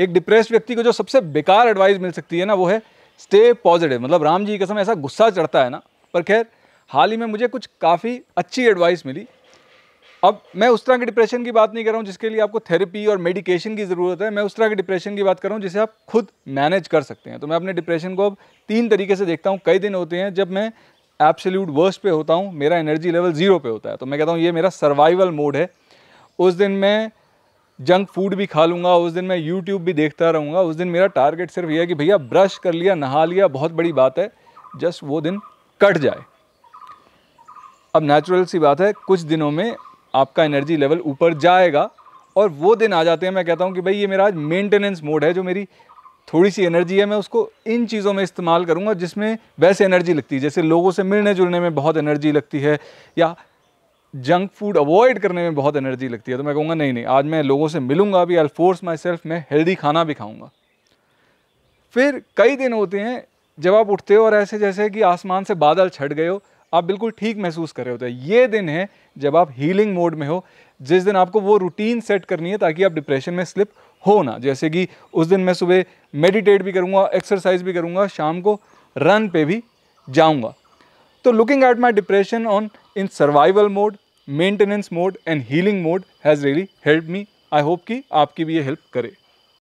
एक डिप्रेस्ड व्यक्ति को जो सबसे बेकार एडवाइस मिल सकती है ना वो है स्टे पॉजिटिव मतलब राम जी कसम ऐसा गुस्सा चढ़ता है ना पर खैर हाल ही में मुझे कुछ काफ़ी अच्छी एडवाइस मिली अब मैं उस तरह के डिप्रेशन की बात नहीं कर रहा हूँ जिसके लिए आपको थेरेपी और मेडिकेशन की ज़रूरत है मैं उस तरह के डिप्रेशन की बात कर रहा हूँ जिसे आप खुद मैनेज कर सकते हैं तो मैं अपने डिप्रेशन को अब तीन तरीके से देखता हूँ कई दिन होते हैं जब मैं एब्सोल्यूट वर्स्ट पे होता हूँ मेरा एनर्जी लेवल ज़ीरो पे होता है तो मैं कहता हूँ ये मेरा सर्वाइवल मोड है उस दिन मैं जंक फूड भी खा लूँगा उस दिन मैं यूट्यूब भी देखता रहूँगा उस दिन मेरा टारगेट सिर्फ ये है कि भैया ब्रश कर लिया नहा लिया बहुत बड़ी बात है जस्ट वो दिन कट जाए अब नेचुरल सी बात है कुछ दिनों में आपका एनर्जी लेवल ऊपर जाएगा और वो दिन आ जाते हैं मैं कहता हूँ कि भाई ये मेरा आज मेंटेनेंस मोड है जो मेरी थोड़ी सी एनर्जी है मैं उसको इन चीज़ों में इस्तेमाल करूँगा जिसमें वैसे एनर्जी लगती है जैसे लोगों से मिलने जुलने में बहुत एनर्जी लगती है या जंक फूड अवॉइड करने में बहुत एनर्जी लगती है तो मैं कहूँगा नहीं नहीं आज मैं लोगों से मिलूंगा भी आई फोर्स माई सेल्फ मैं हेल्दी खाना भी खाऊंगा फिर कई दिन होते हैं जब आप उठते हो और ऐसे जैसे कि आसमान से बादल छट गए हो आप बिल्कुल ठीक महसूस कर रहे होते हैं ये दिन है जब आप हीलिंग मोड में हो जिस दिन आपको वो रूटीन सेट करनी है ताकि आप डिप्रेशन में स्लिप हो ना जैसे कि उस दिन मैं सुबह मेडिटेट भी करूँगा एक्सरसाइज भी करूँगा शाम को रन पे भी जाऊँगा तो looking at my depression on in survival mode maintenance mode and healing mode has really help me I hope कि आपकी भी ये हेल्प करे